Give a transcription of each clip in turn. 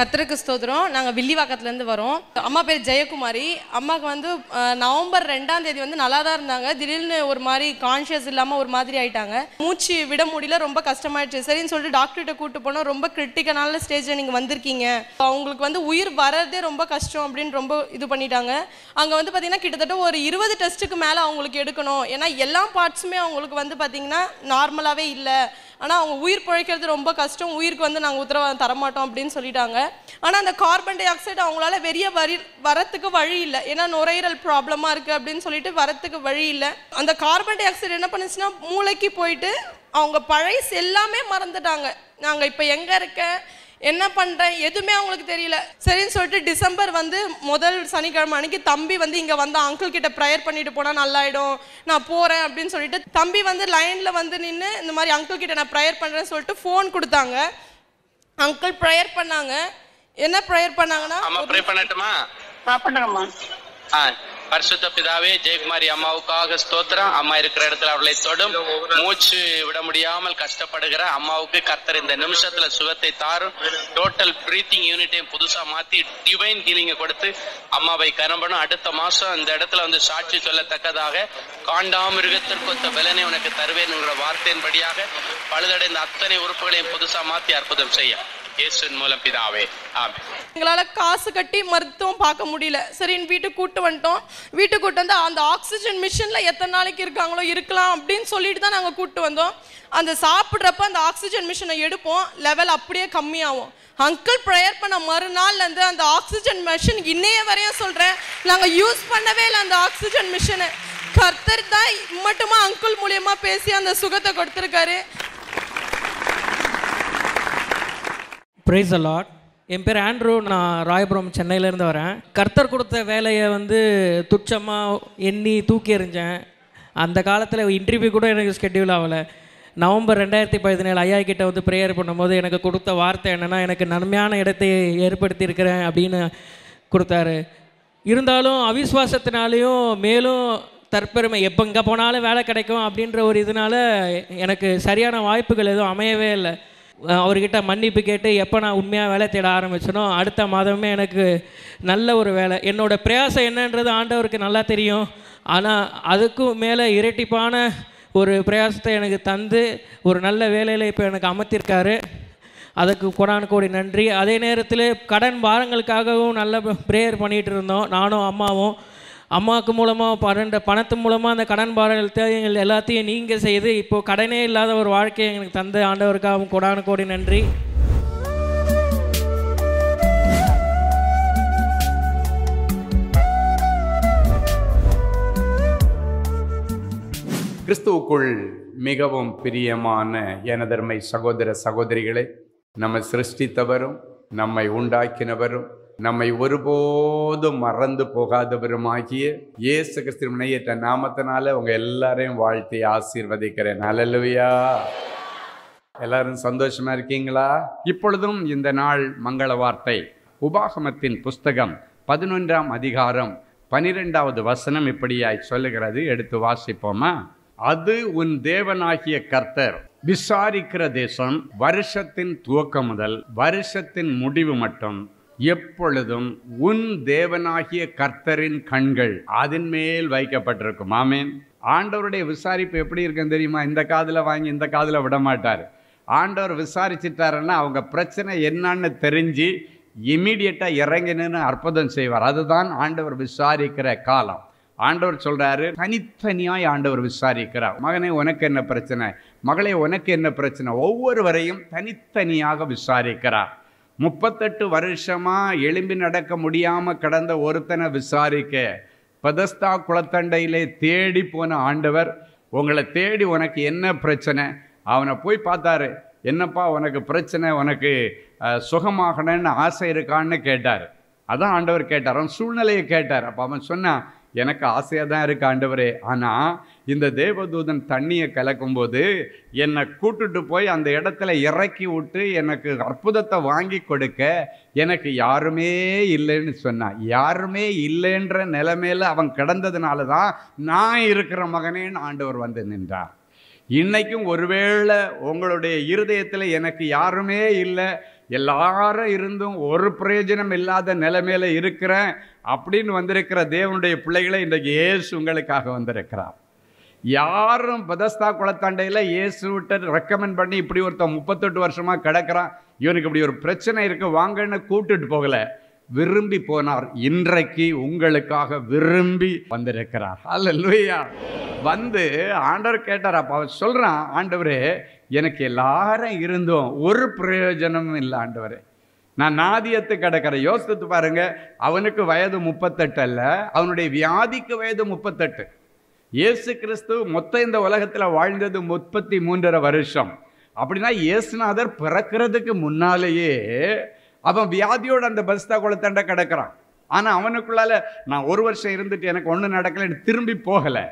கத்திரக்கு ஸ்தோத்திரம் நாங்கள் வில்லிவாக்கத்துலேருந்து வரோம் அம்மா பேர் ஜெயக்குமாரி அம்மாவுக்கு வந்து நவம்பர் ரெண்டாம் தேதி வந்து நல்லா தான் இருந்தாங்க திடீர்னு ஒரு மாதிரி கான்ஷியஸ் இல்லாமல் ஒரு மாதிரி ஆயிட்டாங்க மூச்சு விட முடியல ரொம்ப கஷ்டமாயிடுச்சு சரின்னு சொல்லிட்டு டாக்டர்கிட்ட கூப்பிட்டு போனால் ரொம்ப கிரிட்டிக்கலான ஸ்டேஜில் நீங்கள் வந்திருக்கீங்க அவங்களுக்கு வந்து உயிர் வர்றதே ரொம்ப கஷ்டம் அப்படின்னு ரொம்ப இது பண்ணிட்டாங்க அங்கே வந்து பார்த்தீங்கன்னா கிட்டத்தட்ட ஒரு இருபது டெஸ்ட்டுக்கு மேலே அவங்களுக்கு எடுக்கணும் ஏன்னா எல்லா பார்ட்ஸுமே அவங்களுக்கு வந்து பார்த்தீங்கன்னா நார்மலாகவே இல்லை ஆனால் அவங்க உயிர் பிழைக்கிறது ரொம்ப கஷ்டம் உயிருக்கு வந்து நாங்கள் உத்தரவாதம் தரமாட்டோம் அப்படின்னு சொல்லிட்டாங்க ஆனால் அந்த கார்பன் டை ஆக்சைடு அவங்களால வெளியே வரி வரத்துக்கு வழி இல்லை ஏன்னா நுரையீரல் ப்ராப்ளமாக இருக்குது அப்படின்னு சொல்லிட்டு வரத்துக்கு வழி இல்லை அந்த கார்பன் டை ஆக்சைடு என்ன பண்ணுச்சுன்னா மூளைக்கு போயிட்டு அவங்க பழைய எல்லாமே மறந்துட்டாங்க நாங்கள் இப்போ எங்கே இருக்கேன் என்ன பண்ணுறேன் எதுவுமே அவங்களுக்கு தெரியல சரின்னு சொல்லிட்டு டிசம்பர் வந்து முதல் சனிக்கிழமை அன்னைக்கு தம்பி வந்து இங்கே வந்து அங்கிள் கிட்ட ப்ரேயர் பண்ணிட்டு போனால் நல்லாயிடும் நான் போகிறேன் அப்படின்னு சொல்லிட்டு தம்பி வந்து லைனில் வந்து நின்று இந்த மாதிரி அங்கிள் கிட்ட நான் ப்ரேயர் பண்ணுறேன்னு சொல்லிட்டு ஃபோன் கொடுத்தாங்க அங்கிள் ப்ரேயர் பண்ணாங்க என்ன ப்ரேயர் பண்ணாங்கன்னா பரிசுத்த பிதாவே ஜெயக்குமாரி அம்மாவுக்காக ஸ்தோத்திரம் அம்மா இருக்கிற இடத்துல அவளை தொடும் மூச்சு விட முடியாமல் கஷ்டப்படுகிற அம்மாவுக்கு கர்த்தர் இந்த நிமிஷத்துல சுகத்தை தாரும் டோட்டல் பிரீத்திங் யூனிட்டையும் புதுசா மாத்தி டிவைன் ஹீலிங்க கொடுத்து அம்மாவை கரம்பணும் அடுத்த மாசம் இந்த இடத்துல வந்து சாட்சி சொல்லத்தக்கதாக காண்டாமிருகத்திற்கு ஒத்த பலனை உனக்கு தருவேன் என்கிற வார்த்தையின்படியாக பழுதடைந்த அத்தனை உறுப்புகளையும் புதுசா மாத்தி அற்புதம் செய்யும் இயேசுவின் மூலம் பிதாவே ஆமே எங்களால் காசு கட்டி மருத்துவம் பார்க்க முடியல சரி வீட்டுக்கு கூட்டு வந்துட்டோம் வீட்டுக்கு கூட்டு வந்து அந்த ஆக்சிஜன் மிஷினில் எத்தனை நாளைக்கு இருக்காங்களோ இருக்கலாம் அப்படின்னு சொல்லிட்டு தான் நாங்கள் கூட்டு வந்தோம் அந்த சாப்பிட்றப்ப அந்த ஆக்சிஜன் மிஷினை எடுப்போம் லெவல் அப்படியே கம்மியாகும் அங்கிள் ப்ரேயர் பண்ண மறுநாள்லேருந்து அந்த ஆக்சிஜன் மிஷின் இன்னைய வரையும் சொல்கிறேன் நாங்கள் யூஸ் பண்ணவே இல்லை அந்த ஆக்சிஜன் மிஷினை கர்த்தர் தான் மட்டுமா அங்குள் மூலியமாக பேசி அந்த சுகத்தை கொடுத்துருக்காரு ப்ரைஸ் அலாட் என் பேர் ஆண்ட்ரூ நான் ராயபுரம் சென்னையிலேருந்து வரேன் கர்த்தர் கொடுத்த வேலையை வந்து துச்சமாக எண்ணி தூக்கி எறிஞ்சேன் அந்த காலத்தில் இன்டர்வியூ கூட எனக்கு ஸ்கெட்யூல் ஆகலை நவம்பர் ரெண்டாயிரத்தி பதினேழு ஐயா கிட்ட வந்து ப்ரேயர் பண்ணும்போது எனக்கு கொடுத்த வார்த்தை என்னென்னா எனக்கு நன்மையான இடத்தை ஏற்படுத்தியிருக்கிறேன் அப்படின்னு கொடுத்தாரு இருந்தாலும் அவிஸ்வாசத்தினாலேயும் மேலும் தற்பெருமை எப்போ இங்கே போனாலும் வேலை கிடைக்கும் அப்படின்ற ஒரு இதனால் எனக்கு சரியான வாய்ப்புகள் எதுவும் அமையவே இல்லை அவர்கிட்ட மன்னிப்பு கேட்டு எப்போ நான் உண்மையாக வேலை தேட ஆரம்பிச்சனோ அடுத்த மாதமே எனக்கு நல்ல ஒரு வேலை என்னோடய பிரயாசம் என்னன்றது ஆண்டவருக்கு நல்லா தெரியும் ஆனால் அதுக்கும் மேலே இரட்டிப்பான ஒரு பிரயாசத்தை எனக்கு தந்து ஒரு நல்ல வேலையில் இப்போ எனக்கு அமர்த்திருக்காரு அதுக்கு கொடான் கோடி நன்றி அதே நேரத்தில் கடன் வாரங்களுக்காகவும் நல்ல ப்ரேயர் பண்ணிகிட்டு இருந்தோம் நானும் அம்மாவும் அம்மாவுக்கு மூலமாக பரண்ட பணத்து மூலமாக அந்த கடன் பாடல் தேவைகள் எல்லாத்தையும் நீங்கள் செய்து இப்போது கடனே இல்லாத ஒரு வாழ்க்கையை எனக்கு தந்த ஆண்டவருக்காகவும் கொடான கோடி நன்றி கிறிஸ்துவுக்குள் மிகவும் பிரியமான எனதர்மை சகோதர சகோதரிகளை நம்ம சிருஷ்டித்தவரும் நம்மை உண்டாக்கினவரும் நம்மை ஒருபோதும் மறந்து போகாதவருமாகிய இயேசு கிறிஸ்து கிறிஸ்துவனையற்ற நாமத்தினால உங்கள் எல்லாரையும் வாழ்த்தி ஆசீர்வதிக்கிறேன் அலலுவையா எல்லாரும் சந்தோஷமா இருக்கீங்களா இப்பொழுதும் இந்த நாள் மங்கள வார்த்தை உபாகமத்தின் புஸ்தகம் பதினொன்றாம் அதிகாரம் பனிரெண்டாவது வசனம் இப்படியாய் சொல்லுகிறது எடுத்து வாசிப்போமா அது உன் தேவனாகிய கர்த்தர் விசாரிக்கிற தேசம் வருஷத்தின் துவக்கம் முதல் வருஷத்தின் முடிவு மட்டும் எப்பொழுதும் உன் தேவனாகிய கர்த்தரின் கண்கள் அதன் மேல் வைக்கப்பட்டிருக்கும் ஆமேன் ஆண்டவருடைய விசாரிப்பு எப்படி இருக்குன்னு தெரியுமா இந்த காதில் வாங்கி இந்த காதில் விட மாட்டார் ஆண்டவர் விசாரிச்சிட்டாருன்னா அவங்க பிரச்சனை என்னன்னு தெரிஞ்சு இமீடியட்டாக இறங்கினு அற்புதம் செய்வார் அதுதான் ஆண்டவர் விசாரிக்கிற காலம் ஆண்டவர் சொல்கிறாரு தனித்தனியாய் ஆண்டவர் விசாரிக்கிறார் மகனே உனக்கு என்ன பிரச்சனை மகளே உனக்கு என்ன பிரச்சனை ஒவ்வொருவரையும் தனித்தனியாக விசாரிக்கிறார் முப்பத்தெட்டு வருஷமாக எலும்பி நடக்க முடியாமல் கடந்த ஒருத்தனை விசாரிக்க பதஸ்தா குளத்தண்டையிலே தேடி போன ஆண்டவர் உங்களை தேடி உனக்கு என்ன பிரச்சனை அவனை போய் பார்த்தாரு என்னப்பா உனக்கு பிரச்சனை உனக்கு சுகமாகணும்னு ஆசை இருக்கான்னு கேட்டார் அதான் ஆண்டவர் கேட்டார் அவன் சூழ்நிலையை கேட்டார் அப்போ அவன் சொன்னான் எனக்கு ஆசையாக தான் இருக்கு ஆண்டவரே ஆனால் இந்த தேவதூதன் தண்ணியை கலக்கும்போது என்னை கூட்டுட்டு போய் அந்த இடத்துல இறக்கி விட்டு எனக்கு அற்புதத்தை வாங்கி கொடுக்க எனக்கு யாருமே இல்லைன்னு சொன்னான் யாருமே இல்லைன்ற நிலைமையில் அவன் கிடந்ததுனால தான் நான் இருக்கிற மகனேன்னு ஆண்டவர் வந்து நின்றார் இன்றைக்கும் ஒருவேளை உங்களுடைய இருதயத்தில் எனக்கு யாருமே இல்லை எல்லாரும் இருந்தும் ஒரு பிரயோஜனம் இல்லாத நிலைமையில் இருக்கிறேன் அப்படின்னு வந்திருக்கிற தேவனுடைய பிள்ளைகளை இன்றைக்கு இயேசு உங்களுக்காக வந்திருக்கிறார் யாரும் பதஸ்தா குளத்தாண்டையில் விட்ட ரெக்கமெண்ட் பண்ணி இப்படி ஒருத்தன் முப்பத்தெட்டு வருஷமாக கிடக்கிறான் இவனுக்கு இப்படி ஒரு பிரச்சனை இருக்குது வாங்கன்னு கூப்பிட்டுட்டு போகலை விரும்பி போனார் இன்றைக்கு உங்களுக்காக விரும்பி வந்திருக்கிறார் அல்ல லூயா வந்து ஆண்டவர் கேட்டார் அப்போ அவர் சொல்கிறான் ஆண்டவரே எனக்கு எல்லாரும் இருந்தோம் ஒரு பிரயோஜனமும் இல்லை ஆண்டவரே நான் நாதியத்து கிடக்கிற யோசித்து பாருங்க அவனுக்கு வயது முப்பத்தெட்டு அல்ல அவனுடைய வியாதிக்கு வயது முப்பத்தெட்டு இயேசு கிறிஸ்து மொத்தம் இந்த உலகத்தில் வாழ்ந்தது முப்பத்தி மூன்றரை வருஷம் அப்படின்னா இயேசுநாதர் பிறக்கிறதுக்கு முன்னாலேயே அவன் வியாதியோட அந்த பஸ்தா குளத்தாண்ட கிடக்கிறான் ஆனால் அவனுக்குள்ளால நான் ஒரு வருஷம் இருந்துட்டு எனக்கு ஒன்றும் நடக்கலைன்னு திரும்பி போகலை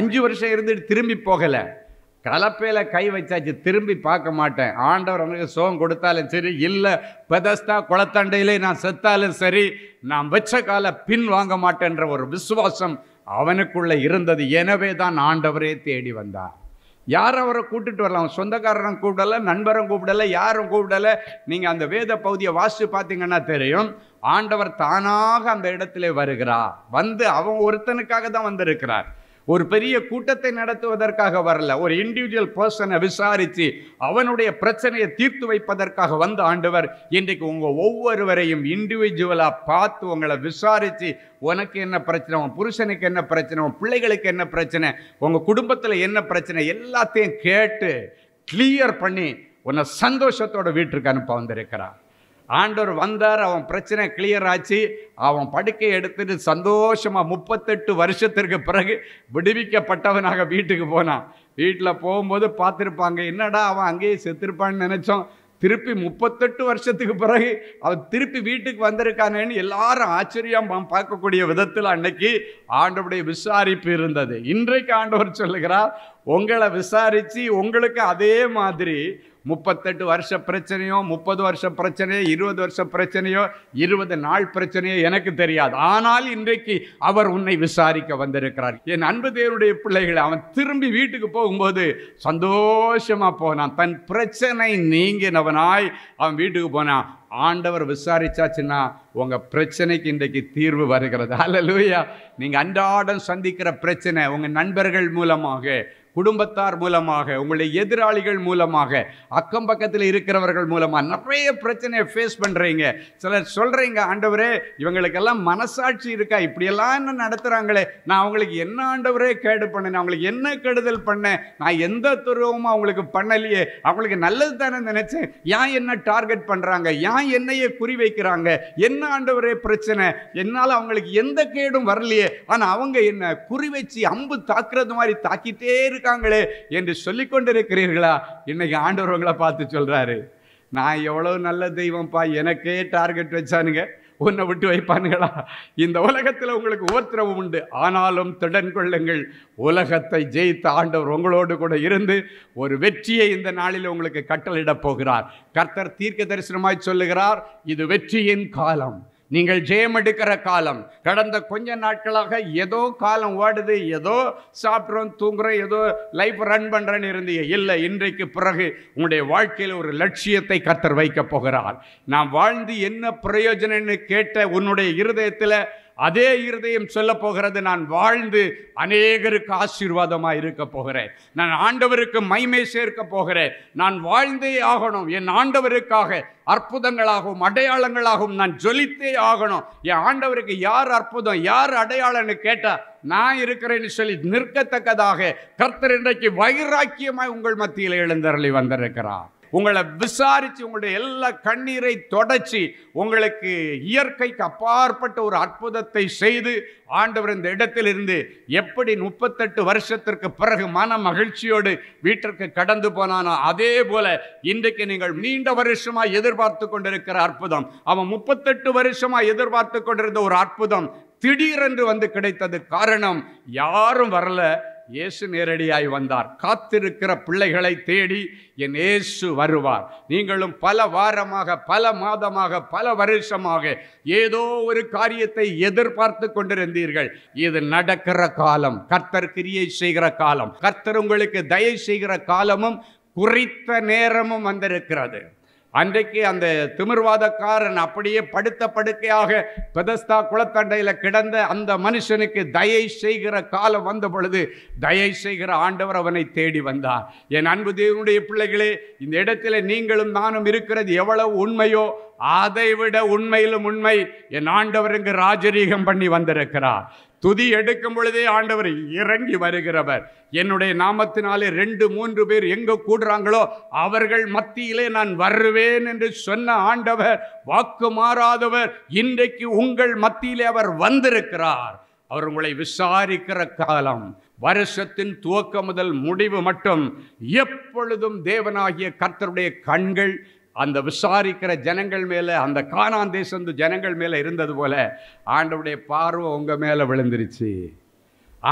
அஞ்சு வருஷம் இருந்துட்டு திரும்பி போகலை கலப்பையில் கை வச்சாச்சு திரும்பி பார்க்க மாட்டேன் ஆண்டவர் அவனுக்கு சோகம் கொடுத்தாலும் சரி இல்லை பெதஸ்தா குளத்தண்டையிலே நான் செத்தாலும் சரி நான் வச்ச கால பின் வாங்க மாட்டேன்ற ஒரு விசுவாசம் அவனுக்குள்ளே இருந்தது எனவே தான் ஆண்டவரே தேடி வந்தார் யார் அவரை கூப்பிட்டு வரலாம் அவன் சொந்தக்காரரும் கூப்பிடலை நண்பரும் கூப்பிடலை யாரும் கூப்பிடலை நீங்கள் அந்த வேத பகுதியை வாசித்து பார்த்தீங்கன்னா தெரியும் ஆண்டவர் தானாக அந்த இடத்துல வருகிறார் வந்து அவன் ஒருத்தனுக்காக தான் வந்திருக்கிறார் ஒரு பெரிய கூட்டத்தை நடத்துவதற்காக வரல ஒரு இண்டிவிஜுவல் பர்சனை விசாரித்து அவனுடைய பிரச்சனையை தீர்த்து வைப்பதற்காக வந்த ஆண்டவர் இன்றைக்கு உங்கள் ஒவ்வொருவரையும் இண்டிவிஜுவலாக பார்த்து உங்களை விசாரித்து உனக்கு என்ன பிரச்சனை உன் புருஷனுக்கு என்ன பிரச்சனை உன் பிள்ளைகளுக்கு என்ன பிரச்சனை உங்கள் குடும்பத்தில் என்ன பிரச்சனை எல்லாத்தையும் கேட்டு கிளியர் பண்ணி உன்னை சந்தோஷத்தோட வீட்டுக்கு அனுப்ப வந்திருக்கிறான் ஆண்டவர் வந்தார் அவன் பிரச்சனை கிளியர் ஆச்சு அவன் படுக்கை எடுத்துட்டு சந்தோஷமாக முப்பத்தெட்டு வருஷத்திற்கு பிறகு விடுவிக்கப்பட்டவனாக வீட்டுக்கு போனான் வீட்டில் போகும்போது பார்த்துருப்பாங்க என்னடா அவன் அங்கேயே செத்துருப்பான்னு நினச்சோம் திருப்பி முப்பத்தெட்டு வருஷத்துக்கு பிறகு அவன் திருப்பி வீட்டுக்கு வந்திருக்கானேன்னு எல்லாரும் ஆச்சரியம் பார்க்கக்கூடிய விதத்தில் அன்னைக்கு ஆண்டவுடைய விசாரிப்பு இருந்தது இன்றைக்கு ஆண்டவர் சொல்லுகிறார் உங்களை விசாரித்து உங்களுக்கு அதே மாதிரி முப்பத்தெட்டு வருஷ பிரச்சனையோ முப்பது வருஷ பிரச்சனையோ இருபது வருஷ பிரச்சனையோ இருபது நாள் பிரச்சனையோ எனக்கு தெரியாது ஆனால் இன்றைக்கு அவர் உன்னை விசாரிக்க வந்திருக்கிறார் என் அன்பு தேவருடைய பிள்ளைகளை அவன் திரும்பி வீட்டுக்கு போகும்போது சந்தோஷமாக போனான் தன் பிரச்சனை நீங்கினவனாய் அவன் வீட்டுக்கு போனான் ஆண்டவர் விசாரிச்சாச்சுன்னா உங்கள் பிரச்சனைக்கு இன்றைக்கு தீர்வு வருகிறது அல்ல லூயா நீங்கள் அன்றாடம் சந்திக்கிற பிரச்சனை உங்கள் நண்பர்கள் மூலமாக குடும்பத்தார் மூலமாக உங்களுடைய எதிராளிகள் மூலமாக அக்கம் பக்கத்தில் இருக்கிறவர்கள் மூலமாக நிறைய பிரச்சனையை ஃபேஸ் பண்ணுறீங்க சிலர் சொல்கிறீங்க ஆண்டவரே இவங்களுக்கெல்லாம் மனசாட்சி இருக்கா இப்படியெல்லாம் என்ன நடத்துகிறாங்களே நான் அவங்களுக்கு என்ன ஆண்டவரே கேடு பண்ணேன் அவங்களுக்கு என்ன கெடுதல் பண்ணேன் நான் எந்த துருவமும் அவங்களுக்கு பண்ணலையே அவங்களுக்கு நல்லது தானே நினச்சேன் ஏன் என்ன டார்கெட் பண்ணுறாங்க ஏன் என்னையே குறி வைக்கிறாங்க என்ன ஆண்டவரே பிரச்சனை என்னால் அவங்களுக்கு எந்த கேடும் வரலையே ஆனால் அவங்க என்ன குறி வச்சு அம்பு தாக்குறது மாதிரி தாக்கிட்டே இருக்கு இருக்காங்களே என்று சொல்லி கொண்டிருக்கிறீர்களா இன்னைக்கு ஆண்டவர்களை பார்த்து சொல்கிறாரு நான் எவ்வளோ நல்ல தெய்வம்ப்பா எனக்கே டார்கெட் வச்சானுங்க உன்னை விட்டு வைப்பானுங்களா இந்த உலகத்தில் உங்களுக்கு உபத்திரவம் உண்டு ஆனாலும் திடன் கொள்ளுங்கள் உலகத்தை ஜெயித்த ஆண்டவர் உங்களோடு கூட இருந்து ஒரு வெற்றியை இந்த நாளில் உங்களுக்கு கட்டளிடப் போகிறார் கர்த்தர் தீர்க்க தரிசனமாய் சொல்லுகிறார் இது வெற்றியின் காலம் நீங்கள் ஜெயம் எடுக்கிற காலம் கடந்த கொஞ்ச நாட்களாக ஏதோ காலம் ஓடுது ஏதோ சாப்பிட்றோம் தூங்குறோம் ஏதோ லைஃப் ரன் பண்ணுறேன்னு இருந்தீங்க இல்லை இன்றைக்கு பிறகு உங்களுடைய வாழ்க்கையில் ஒரு லட்சியத்தை கத்தர் வைக்கப் போகிறார் நான் வாழ்ந்து என்ன பிரயோஜனம்னு கேட்ட உன்னுடைய இருதயத்தில் அதே இருதயம் சொல்ல போகிறது நான் வாழ்ந்து அநேகருக்கு ஆசீர்வாதமாக இருக்க போகிறேன் நான் ஆண்டவருக்கு மைமை சேர்க்க போகிறேன் நான் வாழ்ந்தே ஆகணும் என் ஆண்டவருக்காக அற்புதங்களாகவும் அடையாளங்களாகவும் நான் ஜொலித்தே ஆகணும் என் ஆண்டவருக்கு யார் அற்புதம் யார் அடையாளம்னு கேட்டால் நான் இருக்கிறேன்னு சொல்லி நிற்கத்தக்கதாக கர்த்தர் இன்றைக்கு வைராக்கியமாய் உங்கள் மத்தியில் எழுந்தருளி வந்திருக்கிறார் உங்களை விசாரித்து உங்களுடைய எல்லா கண்ணீரை தொடச்சி உங்களுக்கு இயற்கைக்கு அப்பாற்பட்ட ஒரு அற்புதத்தை செய்து ஆண்டவர் இந்த இடத்திலிருந்து எப்படி முப்பத்தெட்டு வருஷத்திற்கு பிறகு மன மகிழ்ச்சியோடு வீட்டிற்கு கடந்து போனானோ அதே போல இன்றைக்கு நீங்கள் நீண்ட வருஷமாக எதிர்பார்த்து கொண்டிருக்கிற அற்புதம் அவன் முப்பத்தெட்டு வருஷமாக எதிர்பார்த்து கொண்டிருந்த ஒரு அற்புதம் திடீரென்று வந்து கிடைத்தது காரணம் யாரும் வரல இயேசு நேரடியாய் வந்தார் காத்திருக்கிற பிள்ளைகளை தேடி என் இயேசு வருவார் நீங்களும் பல வாரமாக பல மாதமாக பல வருஷமாக ஏதோ ஒரு காரியத்தை எதிர்பார்த்து கொண்டிருந்தீர்கள் இது நடக்கிற காலம் கர்த்தர் கிரியை செய்கிற காலம் கர்த்தர் உங்களுக்கு தயவு செய்கிற காலமும் குறித்த நேரமும் வந்திருக்கிறது அன்றைக்கு அந்த திமிர்வாதக்காரன் அப்படியே படுத்த படுக்கையாக பெதஸ்தா குளத்தண்டையில் கிடந்த அந்த மனுஷனுக்கு தயை செய்கிற காலம் வந்த பொழுது தயை செய்கிற ஆண்டவர் அவனை தேடி வந்தார் என் அன்பு தேவனுடைய பிள்ளைகளே இந்த இடத்துல நீங்களும் நானும் இருக்கிறது எவ்வளவு உண்மையோ அதை விட உண்மையிலும் உண்மை என் ஆண்டவர் இங்கு ராஜரீகம் பண்ணி வந்திருக்கிறார் துதி எடுக்கும் பொழுதே ஆண்டவர் இறங்கி வருகிறவர் என்னுடைய நாமத்தினாலே ரெண்டு மூன்று பேர் எங்கே கூடுறாங்களோ அவர்கள் மத்தியிலே நான் வருவேன் என்று சொன்ன ஆண்டவர் வாக்கு மாறாதவர் இன்றைக்கு உங்கள் மத்தியிலே அவர் வந்திருக்கிறார் அவர் உங்களை விசாரிக்கிற காலம் வருஷத்தின் துவக்க முதல் முடிவு மட்டும் எப்பொழுதும் தேவனாகிய கர்த்தருடைய கண்கள் அந்த விசாரிக்கிற ஜனங்கள் மேலே அந்த காணான் தேசத்து ஜனங்கள் மேலே இருந்தது போல ஆண்டவுடைய பார்வை உங்கள் மேலே விழுந்துருச்சு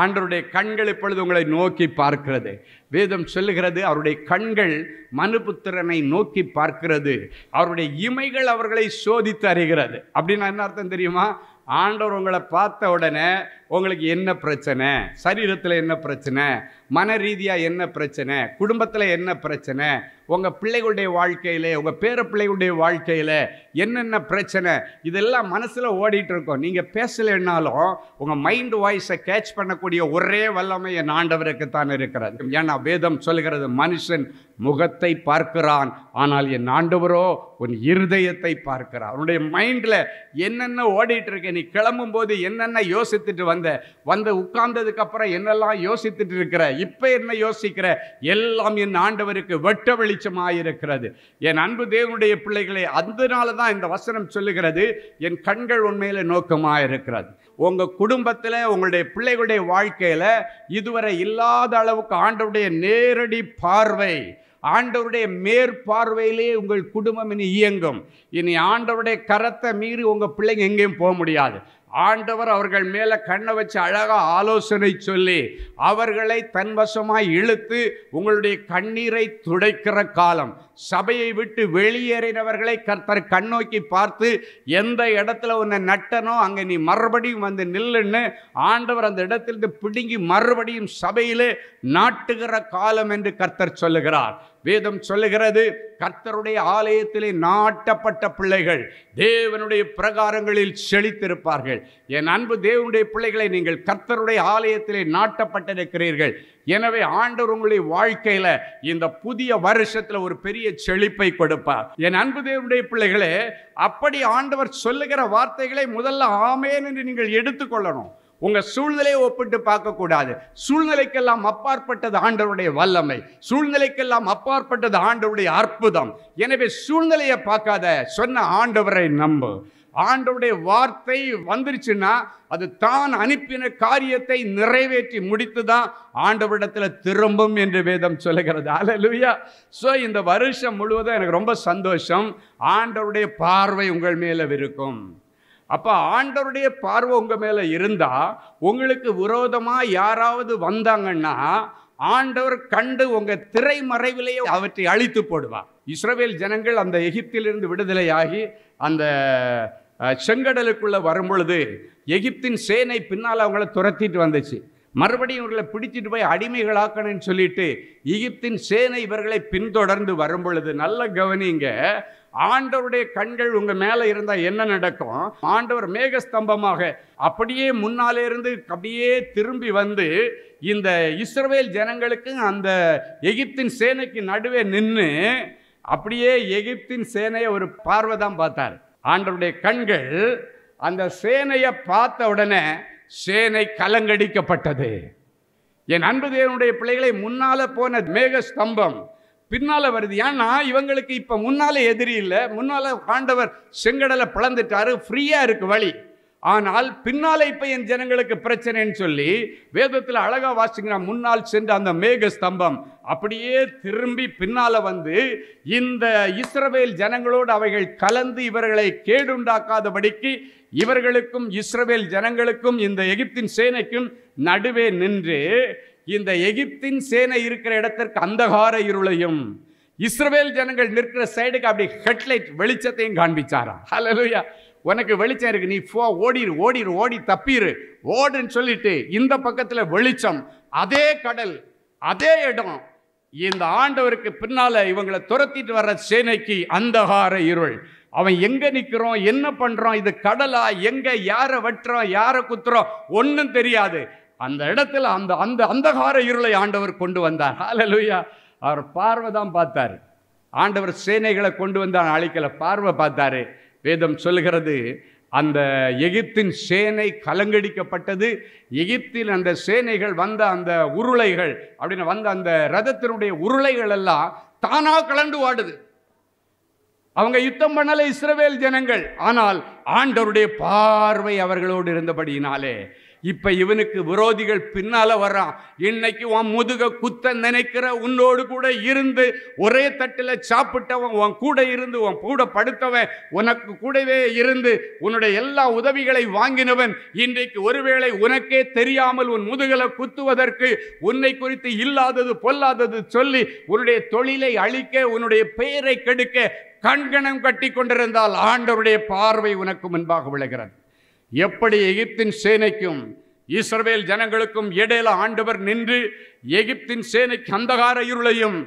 ஆண்டருடைய கண்கள் இப்பொழுது உங்களை நோக்கி பார்க்கிறது வேதம் சொல்லுகிறது அவருடைய கண்கள் மனுபுத்திரனை நோக்கி பார்க்கிறது அவருடைய இமைகள் அவர்களை சோதித்து அறிகிறது அப்படின்னு என்ன அர்த்தம் தெரியுமா ஆண்டவர் உங்களை பார்த்த உடனே உங்களுக்கு என்ன பிரச்சனை சரீரத்தில் என்ன பிரச்சனை மன ரீதியாக என்ன பிரச்சனை குடும்பத்தில் என்ன பிரச்சனை உங்கள் பிள்ளைகளுடைய வாழ்க்கையில் உங்கள் பேர பிள்ளைகளுடைய வாழ்க்கையில் என்னென்ன பிரச்சனை இதெல்லாம் மனசில் ஓடிட்டு இருக்கோம் நீங்கள் பேசலைன்னாலும் உங்கள் மைண்ட் வாய்ஸை கேட்ச் பண்ணக்கூடிய ஒரே வல்லமை என் ஆண்டவருக்கு தான் இருக்கிறது ஏன்னா வேதம் சொல்கிறது மனுஷன் முகத்தை பார்க்கிறான் ஆனால் என் ஆண்டவரோ உன் இருதயத்தை பார்க்கிறான் உன்னுடைய மைண்டில் என்னென்ன ஓடிட்டு இருக்கேன் நீ கிளம்பும் போது என்னென்ன யோசித்துட்டு வந்து வந்த வந்து உட்கார்ந்ததுக்கு அப்புறம் என்னெல்லாம் யோசித்துட்டு இருக்கிற இப்போ என்ன யோசிக்கிற எல்லாம் என் ஆண்டவருக்கு வெட்ட வெளிச்சமாக இருக்கிறது என் அன்பு தேவனுடைய பிள்ளைகளை அதனால தான் இந்த வசனம் சொல்லுகிறது என் கண்கள் உண்மையில் நோக்கமாக இருக்கிறது உங்கள் குடும்பத்தில் உங்களுடைய பிள்ளைகளுடைய வாழ்க்கையில் இதுவரை இல்லாத அளவுக்கு ஆண்டவருடைய நேரடி பார்வை ஆண்டவருடைய மேற்பார்வையிலே உங்கள் குடும்பம் இனி இயங்கும் இனி ஆண்டவருடைய கரத்தை மீறி உங்கள் பிள்ளைங்க எங்கேயும் போக முடியாது ஆண்டவர் அவர்கள் மேலே கண்ணை வச்சு அழகாக ஆலோசனை சொல்லி அவர்களை தன்வசமாய் இழுத்து உங்களுடைய கண்ணீரை துடைக்கிற காலம் சபையை விட்டு வெளியேறினவர்களை கர்த்தர் கண்ணோக்கி பார்த்து எந்த இடத்துல உன்னை நட்டனோ அங்கே நீ மறுபடியும் வந்து நில்லுன்னு ஆண்டவர் அந்த இடத்திலிருந்து பிடுங்கி மறுபடியும் சபையிலே நாட்டுகிற காலம் என்று கர்த்தர் சொல்லுகிறார் வேதம் சொல்லுகிறது கர்த்தருடைய ஆலயத்திலே நாட்டப்பட்ட பிள்ளைகள் தேவனுடைய பிரகாரங்களில் செழித்திருப்பார்கள் என் அன்பு தேவனுடைய பிள்ளைகளை நீங்கள் கர்த்தருடைய ஆலயத்திலே நாட்டப்பட்டிருக்கிறீர்கள் எனவே ஆண்டவர் உங்களுடைய வாழ்க்கையில் இந்த புதிய வருஷத்தில் ஒரு பெரிய செழிப்பை கொடுப்பார் என் அன்பு தேவனுடைய பிள்ளைகளே அப்படி ஆண்டவர் சொல்லுகிற வார்த்தைகளை முதல்ல ஆமேன் என்று நீங்கள் எடுத்துக்கொள்ளணும் உங்கள் சூழ்நிலையை ஒப்பிட்டு பார்க்கக்கூடாது சூழ்நிலைக்கெல்லாம் அப்பாற்பட்டது ஆண்டவருடைய வல்லமை சூழ்நிலைக்கெல்லாம் அப்பாற்பட்டது ஆண்டவருடைய அற்புதம் எனவே சூழ்நிலையை பார்க்காத சொன்ன ஆண்டவரை நம்பு ஆண்டவருடைய வார்த்தை வந்துருச்சுன்னா அது தான் அனுப்பின காரியத்தை நிறைவேற்றி முடித்து தான் ஆண்டவரிடத்தில் திரும்பும் என்று வேதம் சொல்லுகிறது அலலுயா ஸோ இந்த வருஷம் முழுவதும் எனக்கு ரொம்ப சந்தோஷம் ஆண்டவருடைய பார்வை உங்கள் மேலே இருக்கும் அப்போ ஆண்டவருடைய பார்வை உங்கள் மேலே இருந்தால் உங்களுக்கு விரோதமாக யாராவது வந்தாங்கன்னா ஆண்டவர் கண்டு உங்கள் திரைமறைவிலேயே அவற்றை அழித்து போடுவார் இஸ்ரவேல் ஜனங்கள் அந்த எகிப்திலிருந்து விடுதலையாகி அந்த செங்கடலுக்குள்ளே வரும்பொழுது எகிப்தின் சேனை பின்னால் அவங்கள துரத்திட்டு வந்துச்சு மறுபடியும் இவர்களை பிடிச்சிட்டு போய் அடிமைகளாக்கணும்னு சொல்லிட்டு எகிப்தின் சேனை இவர்களை பின்தொடர்ந்து வரும் பொழுது நல்ல கவனிங்க ஆண்டவருடைய கண்கள் உங்கள் மேலே இருந்தால் என்ன நடக்கும் ஆண்டவர் மேகஸ்தம்பமாக அப்படியே முன்னாலே இருந்து அப்படியே திரும்பி வந்து இந்த இஸ்ரவேல் ஜனங்களுக்கு அந்த எகிப்தின் சேனைக்கு நடுவே நின்று அப்படியே எகிப்தின் சேனையை ஒரு பார்வை தான் பார்த்தார் ஆண்டவருடைய கண்கள் அந்த சேனையை பார்த்த உடனே சேனை கலங்கடிக்கப்பட்டது என் அன்பு தேவனுடைய பிள்ளைகளை முன்னால் போன மேகஸ்தம்பம் பின்னால் வருது ஏன்னா இவங்களுக்கு இப்போ முன்னால் எதிரி இல்லை முன்னால் காண்டவர் செங்கடலை பிளந்துட்டாரு ஃப்ரீயாக இருக்குது வழி ஆனால் பின்னால் இப்போ என் ஜனங்களுக்கு பிரச்சனைன்னு சொல்லி வேதத்தில் அழகாக வாசிக்கிறான் முன்னால் சென்ற அந்த மேக ஸ்தம்பம் அப்படியே திரும்பி பின்னால் வந்து இந்த இஸ்ரவேல் ஜனங்களோடு அவைகள் கலந்து இவர்களை கேடுண்டாக்காதபடிக்கு இவர்களுக்கும் இஸ்ரவேல் ஜனங்களுக்கும் இந்த எகிப்தின் சேனைக்கும் நடுவே நின்று இந்த எகிப்தின் சேனை இருக்கிற இடத்திற்கு அந்தகார இருளையும் இஸ்ரவேல் ஜனங்கள் நிற்கிற சைடுக்கு அப்படி ஹெட்லைட் வெளிச்சத்தையும் காண்பிச்சாராம் ஹலலுயா உனக்கு வெளிச்சம் இருக்கு நீ ஃபோ ஓடிடு ஓடிடு ஓடி தப்பிடு ஓடுன்னு சொல்லிட்டு இந்த பக்கத்தில் வெளிச்சம் அதே கடல் அதே இடம் இந்த ஆண்டவருக்கு பின்னால் இவங்களை துரத்திட்டு வர்ற சேனைக்கு அந்தகார இருள் அவன் எங்கே நிற்கிறோம் என்ன பண்ணுறோம் இது கடலா எங்கே யாரை வெட்டுறோம் யாரை குத்துறோம் ஒன்றும் தெரியாது அந்த இடத்துல அந்த அந்த அந்தகார இருளை ஆண்டவர் கொண்டு வந்தார் ஹாலலுயா அவர் பார்வை தான் பார்த்தார் ஆண்டவர் சேனைகளை கொண்டு வந்தார் அழைக்கல பார்வை பார்த்தாரு வேதம் சொல்கிறது அந்த எகிப்தின் சேனை கலங்கடிக்கப்பட்டது எகிப்தில் அந்த சேனைகள் வந்த அந்த உருளைகள் அப்படின்னு வந்த அந்த ரதத்தினுடைய உருளைகள் எல்லாம் தானாக கலண்டு வாடுது அவங்க யுத்தம் பண்ணலை இஸ்ரவேல் ஜனங்கள் ஆனால் ஆண்டவருடைய பார்வை அவர்களோடு இருந்தபடியினாலே இப்போ இவனுக்கு விரோதிகள் பின்னால் வர்றான் இன்னைக்கு உன் முதுக குத்த நினைக்கிற உன்னோடு கூட இருந்து ஒரே தட்டில் சாப்பிட்டவன் உன் கூட இருந்து உன் கூட படுத்தவன் உனக்கு கூடவே இருந்து உன்னுடைய எல்லா உதவிகளை வாங்கினவன் இன்றைக்கு ஒருவேளை உனக்கே தெரியாமல் உன் முதுகலை குத்துவதற்கு உன்னை குறித்து இல்லாதது பொல்லாதது சொல்லி உன்னுடைய தொழிலை அழிக்க உன்னுடைய பெயரை கெடுக்க கண்கணம் கட்டி கொண்டிருந்தால் ஆண்டவருடைய பார்வை உனக்கு முன்பாக விளைகிறது எப்படி எகிப்தின் சேனைக்கும் இஸ்ரவேல் ஜனங்களுக்கும் இடையில ஆண்டவர் நின்று எகிப்தின் சேனைக்கு அந்தகார இருளையும்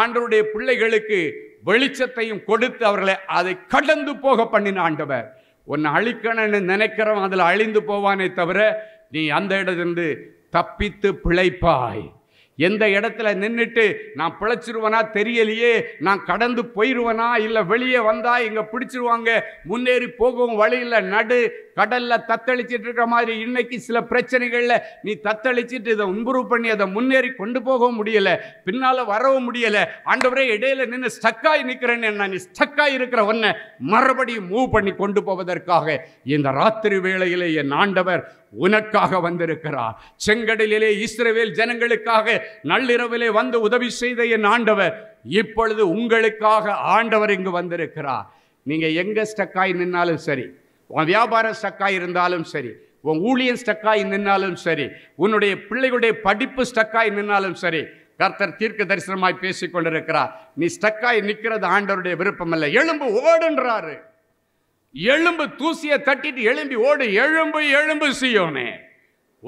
ஆண்டருடைய பிள்ளைகளுக்கு வெளிச்சத்தையும் கொடுத்து அவர்களை அதை கடந்து போக பண்ணின ஆண்டவர் உன்னை அழிக்கணும்னு நினைக்கிறவன் அதில் அழிந்து போவானே தவிர நீ அந்த இடத்திலிருந்து தப்பித்து பிழைப்பாய் எந்த இடத்துல நின்றுட்டு நான் பிழைச்சிருவனா தெரியலையே நான் கடந்து போயிடுவனா இல்லை வெளியே வந்தால் இங்கே பிடிச்சிருவாங்க முன்னேறி போகவும் வழியில் நடு கடலில் தத்தளிச்சிட்டு இருக்கிற மாதிரி இன்னைக்கு சில பிரச்சனைகளில் நீ தத்தளிச்சிட்டு இதை இம்ப்ரூவ் பண்ணி அதை முன்னேறி கொண்டு போகவும் முடியலை பின்னால் வரவும் முடியலை ஆண்டவரே இடையில நின்று ஸ்டக்காய் நிற்கிறேன்னு நான் நீ ஸ்டக்காய் இருக்கிற ஒன்றை மறுபடியும் மூவ் பண்ணி கொண்டு போவதற்காக இந்த ராத்திரி வேளையில் என் ஆண்டவர் உனக்காக வந்திருக்கிறார் செங்கடலிலே இஸ்ரேவேல் ஜனங்களுக்காக நள்ளிரவிலே வந்து உதவி செய்த என் ஆண்டவர் இப்பொழுது உங்களுக்காக ஆண்டவர் இங்கு வந்திருக்கிறார் நீங்கள் எங்கே ஸ்டக்காய் நின்னாலும் சரி உன் வியாபாரம் ஸ்டக்காய் இருந்தாலும் சரி உன் ஊழியன் ஸ்டக்காய் நின்னாலும் சரி உன்னுடைய பிள்ளைகளுடைய படிப்பு ஸ்டக்காய் நின்னாலும் சரி கர்த்தர் தீர்க்க தரிசனமாய் பேசிக் நீ ஸ்டக்காய் நிற்கிறது ஆண்டவருடைய விருப்பம் இல்லை எழும்பு ஓடுன்றாரு எழும்பு தூசியை தட்டிட்டு எழும்பி ஓடு எழும்பு எழும்பு செய்யோனே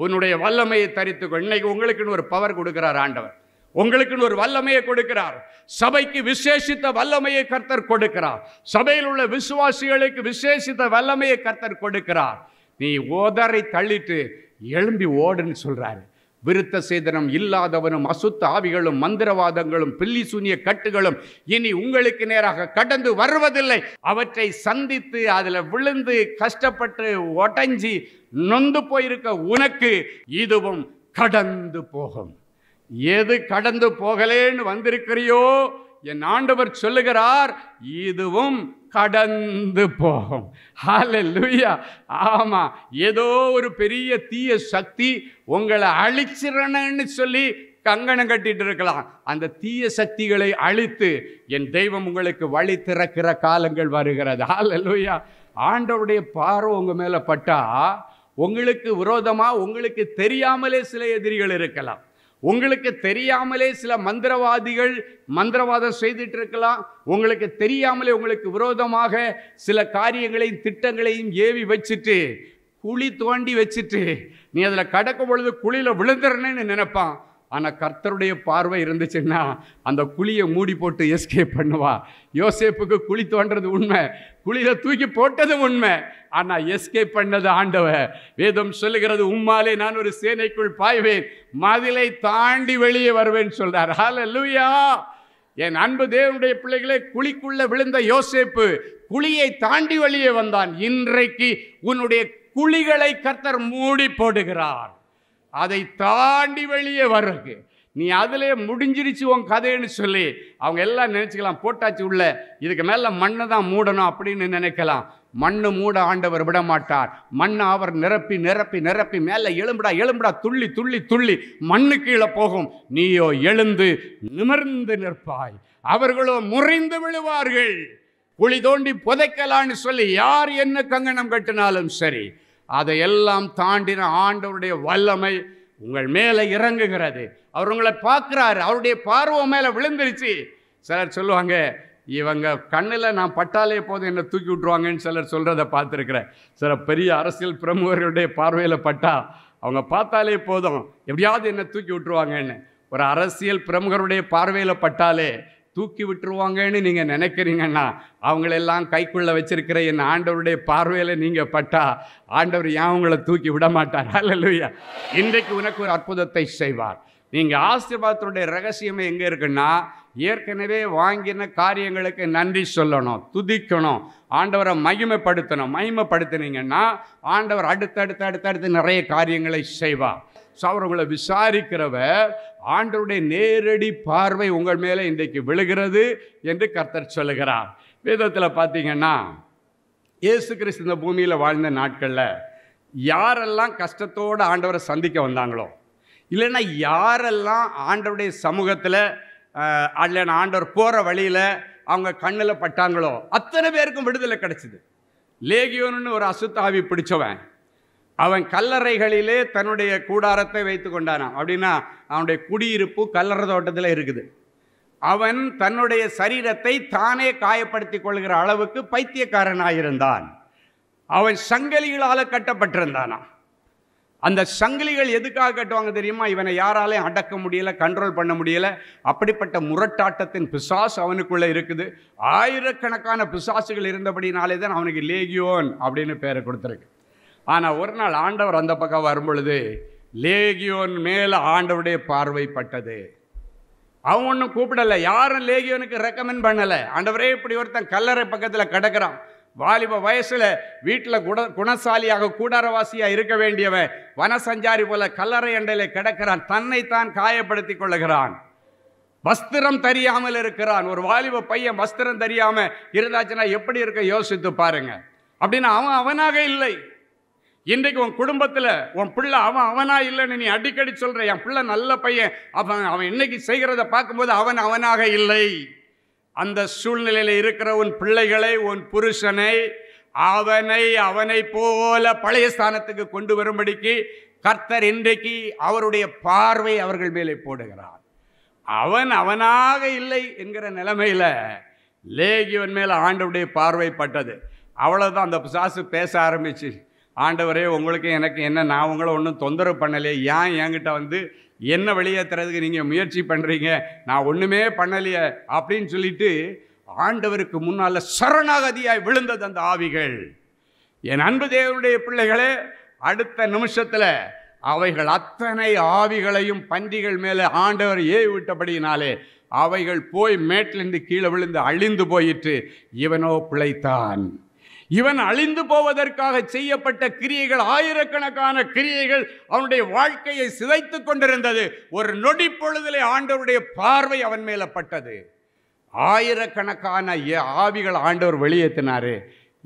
உன்னுடைய வல்லமையை தரித்துக்கொள் இன்னைக்கு உங்களுக்குன்னு ஒரு பவர் கொடுக்கிறார் ஆண்டவர் உங்களுக்குன்னு ஒரு வல்லமையை கொடுக்கிறார் சபைக்கு விசேஷித்த வல்லமையை கர்த்தர் கொடுக்கிறார் சபையில் உள்ள விசுவாசிகளுக்கு விசேஷித்த வல்லமையை கர்த்தர் கொடுக்கிறார் நீ ஓதரை தள்ளிட்டு எழும்பி ஓடுன்னு சொல்கிறாரு விருத்த சேதனம் இல்லாதவனும் அசுத்த ஆவிகளும் மந்திரவாதங்களும் பில்லி சூனிய கட்டுகளும் இனி உங்களுக்கு நேராக கடந்து வருவதில்லை அவற்றை சந்தித்து அதில் விழுந்து கஷ்டப்பட்டு ஒடைஞ்சி நொந்து போயிருக்க உனக்கு இதுவும் கடந்து போகும் எது கடந்து போகலேன்னு வந்திருக்கிறியோ என் ஆண்டவர் சொல்லுகிறார் இதுவும் கடந்து போகும் ஹால ஆமாம் ஏதோ ஒரு பெரிய தீய சக்தி உங்களை அழிச்சிடணும்னு சொல்லி கங்கணம் கட்டிட்டு இருக்கலாம் அந்த தீய சக்திகளை அழித்து என் தெய்வம் உங்களுக்கு வழி திறக்கிற காலங்கள் வருகிறது ஹால லூயா ஆண்டவுடைய பார்வை உங்கள் மேலே பட்டா உங்களுக்கு விரோதமாக உங்களுக்கு தெரியாமலே சில எதிரிகள் இருக்கலாம் உங்களுக்கு தெரியாமலே சில மந்திரவாதிகள் மந்திரவாதம் செய்துட்டு இருக்கலாம் உங்களுக்கு தெரியாமலே உங்களுக்கு விரோதமாக சில காரியங்களையும் திட்டங்களையும் ஏவி வச்சுட்டு குழி தோண்டி வச்சுட்டு நீ அதில் கடக்கும் பொழுது குழியில் விழுந்துறனேன்னு நினைப்பான் ஆனால் கர்த்தருடைய பார்வை இருந்துச்சுன்னா அந்த குழியை மூடி போட்டு எஸ்கேப் பண்ணுவா யோசேப்புக்கு குழி தோன்றது உண்மை குழியில் தூக்கி போட்டது உண்மை ஆனால் எஸ்கேப் பண்ணது ஆண்டவ வேதம் சொல்லுகிறது உம்மாலே நான் ஒரு சேனைக்குள் பாய்வேன் மதிலை தாண்டி வெளியே வருவேன் சொல்கிறார் ஹால லூயா என் அன்பு தேவனுடைய பிள்ளைகளே குழிக்குள்ளே விழுந்த யோசேப்பு குழியை தாண்டி வெளியே வந்தான் இன்றைக்கு உன்னுடைய குழிகளை கர்த்தர் மூடி போடுகிறார் அதை தாண்டி வெளியே வர்றதுக்கு நீ அதிலே முடிஞ்சிருச்சு உன் கதைன்னு சொல்லி அவங்க எல்லாம் நினச்சிக்கலாம் போட்டாச்சு உள்ள இதுக்கு மேலே மண்ணை தான் மூடணும் அப்படின்னு நினைக்கலாம் மண்ணு மூட ஆண்டவர் விட மாட்டார் மண்ணை அவர் நிரப்பி நிரப்பி நிரப்பி மேலே எலும்புடா எலும்புடா துள்ளி துள்ளி துள்ளி மண்ணு கீழே போகும் நீயோ எழுந்து நிமிர்ந்து நிற்பாய் அவர்களோ முறிந்து விழுவார்கள் குழி தோண்டி புதைக்கலான்னு சொல்லி யார் என்ன கங்கணம் கட்டினாலும் சரி அதையெல்லாம் தாண்டின ஆண்டவருடைய வல்லமை உங்கள் மேலே இறங்குகிறது அவர் உங்களை பார்க்குறாரு அவருடைய பார்வை மேலே விழுந்துருச்சு சிலர் சொல்லுவாங்க இவங்க கண்ணில் நான் பட்டாலே போதும் என்னை தூக்கி விட்ருவாங்கன்னு சிலர் சொல்கிறத பார்த்துருக்குறேன் சில பெரிய அரசியல் பிரமுகர்களுடைய பார்வையில் பட்டா அவங்க பார்த்தாலே போதும் எப்படியாவது என்னை தூக்கி விட்ருவாங்கன்னு ஒரு அரசியல் பிரமுகருடைய பார்வையில் பட்டாலே தூக்கி விட்டுருவாங்கன்னு நீங்கள் நினைக்கிறீங்கன்னா அவங்களெல்லாம் கைக்குள்ளே வச்சுருக்கிற என் ஆண்டவருடைய பார்வையில் நீங்கள் பட்டா ஆண்டவர் ஏன் அவங்கள தூக்கி விட மாட்டார் இல்லையா இன்றைக்கு உனக்கு ஒரு அற்புதத்தை செய்வார் நீங்கள் ஆசீர்வாதத்துடைய ரகசியம் எங்கே இருக்குன்னா ஏற்கனவே வாங்கின காரியங்களுக்கு நன்றி சொல்லணும் துதிக்கணும் ஆண்டவரை மகிமைப்படுத்தணும் மகிமைப்படுத்தினீங்கன்னா ஆண்டவர் அடுத்தடுத்து அடுத்தடுத்து நிறைய காரியங்களை செய்வார் ஸோ அவர் உங்களை விசாரிக்கிறவர் ஆண்டருடைய நேரடி பார்வை உங்கள் மேலே இன்றைக்கு விழுகிறது என்று கர்த்தர் சொல்லுகிறார் வேதத்தில் பார்த்தீங்கன்னா இயேசு கிறிஸ்து இந்த பூமியில் வாழ்ந்த நாட்களில் யாரெல்லாம் கஷ்டத்தோடு ஆண்டவரை சந்திக்க வந்தாங்களோ இல்லைன்னா யாரெல்லாம் ஆண்டவருடைய சமூகத்தில் அல்ல ஆண்டவர் போகிற வழியில் அவங்க கண்ணில் பட்டாங்களோ அத்தனை பேருக்கும் விடுதலை கிடச்சிது லேகியோன்னு ஒரு அசுத்தாவி பிடிச்சவன் அவன் கல்லறைகளிலே தன்னுடைய கூடாரத்தை வைத்து கொண்டானான் அப்படின்னா அவனுடைய குடியிருப்பு கல்லறை தோட்டத்தில் இருக்குது அவன் தன்னுடைய சரீரத்தை தானே காயப்படுத்தி கொள்கிற அளவுக்கு பைத்தியக்காரனாயிருந்தான் அவன் சங்கிலிகளால் கட்டப்பட்டிருந்தானா அந்த சங்கிலிகள் எதுக்காக கட்டுவாங்க தெரியுமா இவனை யாராலையும் அடக்க முடியலை கண்ட்ரோல் பண்ண முடியலை அப்படிப்பட்ட முரட்டாட்டத்தின் பிசாசு அவனுக்குள்ளே இருக்குது ஆயிரக்கணக்கான பிசாசுகள் இருந்தபடினாலே தான் அவனுக்கு லேகியோன் அப்படின்னு பேரை கொடுத்துருக்கு ஆனால் ஒரு நாள் ஆண்டவர் அந்த பக்கம் வரும்பொழுது லேகியோன் மேலே ஆண்டவருடைய பார்வைப்பட்டது அவன் ஒன்றும் கூப்பிடலை யாரும் லேகியோனுக்கு ரெக்கமெண்ட் பண்ணலை ஆண்டவரே இப்படி ஒருத்தன் கல்லறை பக்கத்தில் கிடக்கிறான் வாலிப வயசில் வீட்டில் குண குணசாலியாக கூடாரவாசியாக இருக்க வேண்டியவன் வனசஞ்சாரி போல கல்லறை அண்டையில் கிடக்கிறான் தன்னைத்தான் காயப்படுத்தி கொள்ளுகிறான் வஸ்திரம் தெரியாமல் இருக்கிறான் ஒரு வாலிப பையன் வஸ்திரம் தெரியாமல் இருந்தாச்சுன்னா எப்படி இருக்க யோசித்து பாருங்க அப்படின்னு அவன் அவனாக இல்லை இன்றைக்கு உன் குடும்பத்தில் உன் பிள்ளை அவன் அவனா இல்லைன்னு நீ அடிக்கடி சொல்கிற என் பிள்ளை நல்ல பையன் அவன் அவன் இன்னைக்கு செய்கிறத பார்க்கும்போது அவன் அவனாக இல்லை அந்த சூழ்நிலையில் இருக்கிற உன் பிள்ளைகளை உன் புருஷனை அவனை அவனை போல பழைய ஸ்தானத்துக்கு கொண்டு வரும்படிக்கு கர்த்தர் இன்றைக்கு அவருடைய பார்வை அவர்கள் மேலே போடுகிறார் அவன் அவனாக இல்லை என்கிற நிலைமையில் லேகியவன் மேலே ஆண்டவுடைய பார்வைப்பட்டது அவ்வளோதான் அந்த சாசு பேச ஆரம்பிச்சு ஆண்டவரே உங்களுக்கு எனக்கு என்ன நான் உங்களை ஒன்றும் தொந்தரவு பண்ணலையே ஏன் என்கிட்ட வந்து என்ன வெளியேற்றுறதுக்கு நீங்கள் முயற்சி பண்ணுறீங்க நான் ஒன்றுமே பண்ணலையே அப்படின்னு சொல்லிட்டு ஆண்டவருக்கு முன்னால் சரணாகதியாய் விழுந்தது அந்த ஆவிகள் என் அன்பு தேவனுடைய பிள்ளைகளே அடுத்த நிமிஷத்தில் அவைகள் அத்தனை ஆவிகளையும் பன்றிகள் மேலே ஆண்டவர் ஏவி விட்டபடியினாலே அவைகள் போய் மேட்டிலிருந்து கீழே விழுந்து அழிந்து போயிற்று இவனோ பிழைத்தான் இவன் அழிந்து போவதற்காக செய்யப்பட்ட கிரியைகள் ஆயிரக்கணக்கான கிரியைகள் அவனுடைய வாழ்க்கையை சிதைத்து கொண்டிருந்தது ஒரு நொடி பொழுதிலே ஆண்டவருடைய பார்வை அவன் மேலே பட்டது ஆயிரக்கணக்கான ஆவிகள் ஆண்டவர் வெளியேற்றினாரு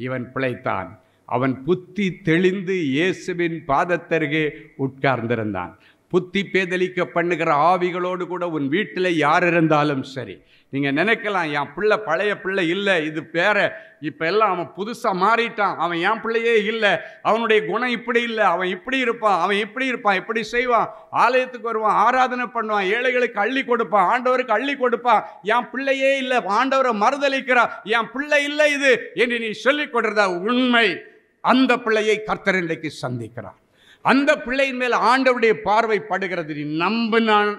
இவன் பிழைத்தான் அவன் புத்தி தெளிந்து இயேசுவின் பாதத்தருகே உட்கார்ந்திருந்தான் புத்தி பேதலிக்க பண்ணுகிற ஆவிகளோடு கூட உன் வீட்டில் யார் இருந்தாலும் சரி நீங்கள் நினைக்கலாம் என் பிள்ளை பழைய பிள்ளை இல்லை இது பேர இப்போ எல்லாம் அவன் புதுசாக மாறிட்டான் அவன் என் பிள்ளையே இல்லை அவனுடைய குணம் இப்படி இல்லை அவன் இப்படி இருப்பான் அவன் இப்படி இருப்பான் இப்படி செய்வான் ஆலயத்துக்கு வருவான் ஆராதனை பண்ணுவான் ஏழைகளுக்கு அள்ளி கொடுப்பான் ஆண்டவருக்கு அள்ளி கொடுப்பான் என் பிள்ளையே இல்லை ஆண்டவரை மறுதளிக்கிறான் என் பிள்ளை இல்லை இது என்று நீ சொல்லிக் கொடுறதா உண்மை அந்த பிள்ளையை கர்த்தர் இன்றைக்கு சந்திக்கிறான் அந்த பிள்ளையின் மேல் ஆண்டவுடைய பார்வை படுகிறது நீ நம்பினான்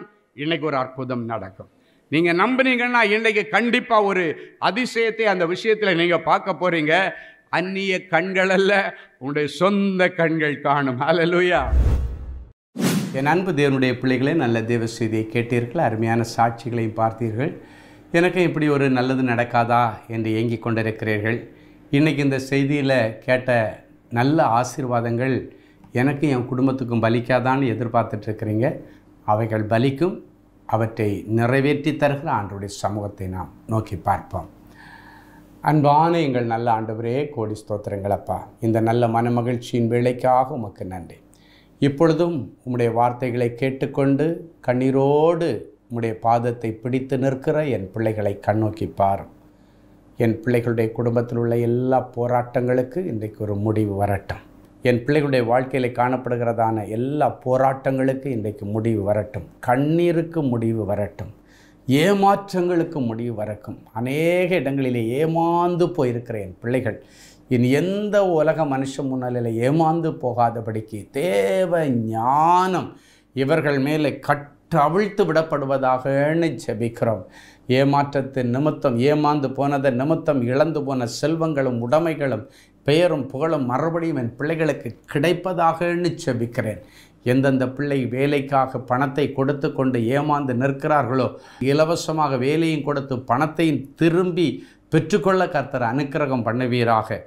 இன்னைக்கு ஒரு அற்புதம் நடக்கும் நீங்கள் நம்புனீங்கன்னா இன்றைக்கு கண்டிப்பாக ஒரு அதிசயத்தை அந்த விஷயத்தில் நீங்கள் பார்க்க போகிறீங்க அந்நிய கண்கள் அல்ல உங்களுடைய சொந்த கண்கள் காணும் அலலுயா என் அன்பு தேவனுடைய பிள்ளைகளே நல்ல தேவ செய்தியை கேட்டீர்கள் அருமையான சாட்சிகளையும் பார்த்தீர்கள் எனக்கு இப்படி ஒரு நல்லது நடக்காதா என்று ஏங்கிக் கொண்டிருக்கிறீர்கள் இன்றைக்கி இந்த செய்தியில் கேட்ட நல்ல ஆசீர்வாதங்கள் எனக்கும் என் குடும்பத்துக்கும் பலிக்காதான்னு எதிர்பார்த்துட்ருக்குறீங்க அவைகள் பலிக்கும் அவற்றை நிறைவேற்றி தருகிற ஆண்டுடைய சமூகத்தை நாம் நோக்கி பார்ப்போம் அன்பான எங்கள் நல்ல ஆண்டவரே கோடி ஸ்தோத்திரங்களப்பா இந்த நல்ல மனமகிழ்ச்சியின் வேலைக்காக உமக்கு நன்றி இப்பொழுதும் உம்முடைய வார்த்தைகளை கேட்டுக்கொண்டு கண்ணீரோடு உம்முடைய பாதத்தை பிடித்து நிற்கிற என் பிள்ளைகளை கண்ணோக்கி பார் என் பிள்ளைகளுடைய குடும்பத்தில் உள்ள எல்லா போராட்டங்களுக்கு இன்றைக்கு ஒரு முடிவு வரட்டும் என் பிள்ளைகளுடைய வாழ்க்கையில் காணப்படுகிறதான எல்லா போராட்டங்களுக்கு இன்றைக்கு முடிவு வரட்டும் கண்ணீருக்கு முடிவு வரட்டும் ஏமாற்றங்களுக்கு முடிவு வரக்கும் அநேக இடங்களிலே ஏமாந்து போயிருக்கிற என் பிள்ளைகள் இனி எந்த உலக மனுஷ முன்னிலையில் ஏமாந்து போகாதபடிக்கு தேவ ஞானம் இவர்கள் மேலே கட்டவிழ்த்து அவிழ்த்து விடப்படுவதாகன்னு ஜபிக்கிறோம் ஏமாற்றத்தின் நிமித்தம் ஏமாந்து போனதை நிமித்தம் இழந்து போன செல்வங்களும் உடைமைகளும் பெயரும் புகழும் மறுபடியும் என் பிள்ளைகளுக்கு கிடைப்பதாகன்னு செபிக்கிறேன் எந்தெந்த பிள்ளை வேலைக்காக பணத்தை கொடுத்து கொண்டு ஏமாந்து நிற்கிறார்களோ இலவசமாக வேலையும் கொடுத்து பணத்தையும் திரும்பி பெற்றுக்கொள்ள கர்த்தர் அனுக்கிரகம் பண்ணுவீராக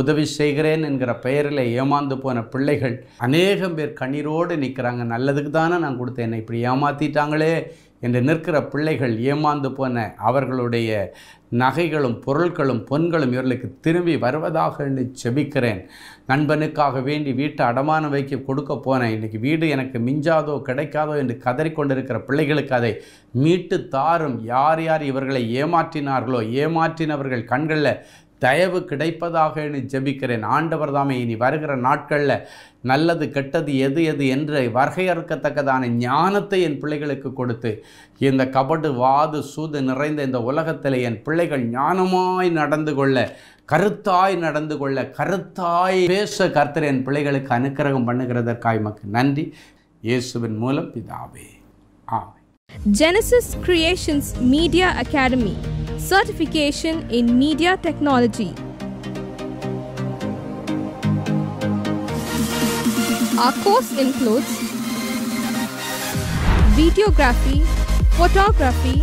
உதவி செய்கிறேன் என்கிற பெயரில் ஏமாந்து போன பிள்ளைகள் அநேகம் பேர் கண்ணீரோடு நிற்கிறாங்க நல்லதுக்கு தானே நான் கொடுத்தேன் என்னை இப்படி ஏமாற்றிட்டாங்களே என்று நிற்கிற பிள்ளைகள் ஏமாந்து போன அவர்களுடைய நகைகளும் பொருட்களும் பொன்களும் இவர்களுக்கு திரும்பி வருவதாக என்று செபிக்கிறேன் நண்பனுக்காக வேண்டி வீட்டை அடமானம் வைக்க கொடுக்க போனேன் இன்றைக்கி வீடு எனக்கு மிஞ்சாதோ கிடைக்காதோ என்று கதறிக்கொண்டிருக்கிற பிள்ளைகளுக்கு அதை மீட்டு தாரும் யார் யார் இவர்களை ஏமாற்றினார்களோ ஏமாற்றினவர்கள் கண்களில் தயவு கிடைப்பதாக என ஜெபிக்கிறேன் ஆண்டவர் தாமே இனி வருகிற நாட்களில் நல்லது கெட்டது எது எது என்று வரையறுக்கத்தக்கதான ஞானத்தை என் பிள்ளைகளுக்கு கொடுத்து இந்த கபடு வாது சூது நிறைந்த இந்த உலகத்தில் என் பிள்ளைகள் ஞானமாய் நடந்து கொள்ள கருத்தாய் நடந்து கொள்ள கருத்தாய் பேச கர்த்தர் என் பிள்ளைகளுக்கு அனுக்கிரகம் பண்ணுகிறதற்காய் மக்கு நன்றி இயேசுவின் மூலம் பிதாவே ஆமே Genesis Creations Media Academy Certification in Media Technology. Our course includes videography, photography,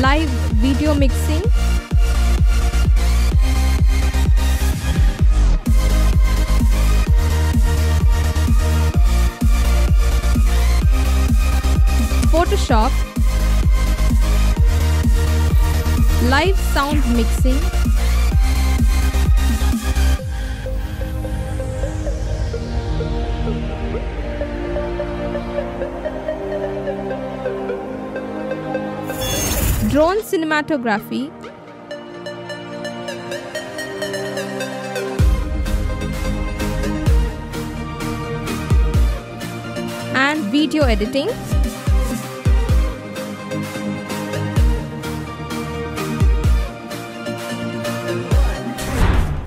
live video mixing, Photoshop, live sound mixing, drone cinematography, and video editing.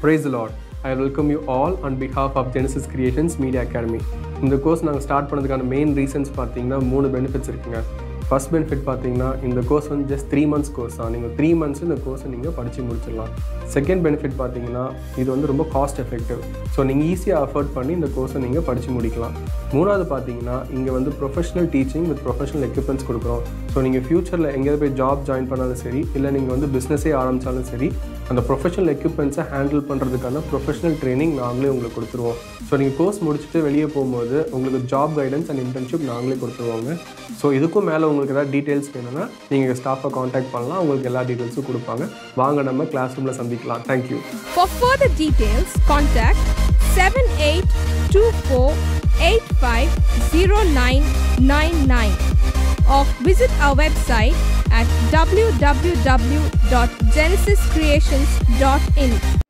Praise Lord I welcome you all on behalf of Genesis Creations Media Academy இந்த course நாங்கள் start பண்ணதுக்கான main reasons பார்த்தீங்கன்னா மூணு benefits இருக்குங்க first benefit பார்த்தீங்கன்னா இந்த course வந்து just three months course தான் நீங்கள் த்ரீ மந்த்ஸ் இந்த கோர்ஸை நீங்கள் படித்து முடிச்சிடலாம் செகண்ட் பெனிஃபிட் பார்த்தீங்கன்னா இது வந்து ரொம்ப காஸ்ட் எஃபெக்டிவ் ஸோ நீங்கள் ஈஸியாக அஃபோர்ட் பண்ணி இந்த கோர்ஸை நீங்கள் படித்து முடிக்கலாம் மூணாவது பார்த்தீங்கன்னா இங்கே வந்து professional teaching with professional equipments கொடுக்குறோம் ஸோ நீங்கள் ஃப்யூச்சரில் எங்கேயாவது போய் ஜாப் ஜாயின் பண்ணாலும் சரி இல்லை நீங்கள் வந்து பிஸ்னஸே ஆரம்பித்தாலும் சரி அந்த ப்ரொஃபஷனல் எக்யூப்மெண்ட்ஸை ஹேண்டில் பண்ணுறதுக்கான ப்ரொஃபஷனல் ட்ரைனிங் நாங்களே உங்களுக்கு கொடுத்துருவோம் ஸோ நீங்கள் கோர்ஸ் முடிச்சுட்டு வெளியே போகும்போது உங்களுக்கு ஜாப் கைடன்ஸ் அண்ட் இன்டர்ன்ஷிப் நாங்களே கொடுத்துருவாங்க ஸோ இதுக்கும் மேலே உங்களுக்கு ஏதாவது டீட்டெயில்ஸ் வேணும்னா நீங்கள் ஸ்டாஃபை காண்டாக்ட் பண்ணலாம் உங்களுக்கு எல்லா டீட்டெயில்ஸும் கொடுப்பாங்க வாங்க நம்ம கிளாஸ் ரூமில் சந்திக்கலாம் thank you five zero nine nine nine of visit our website at www.genesiscreations.in.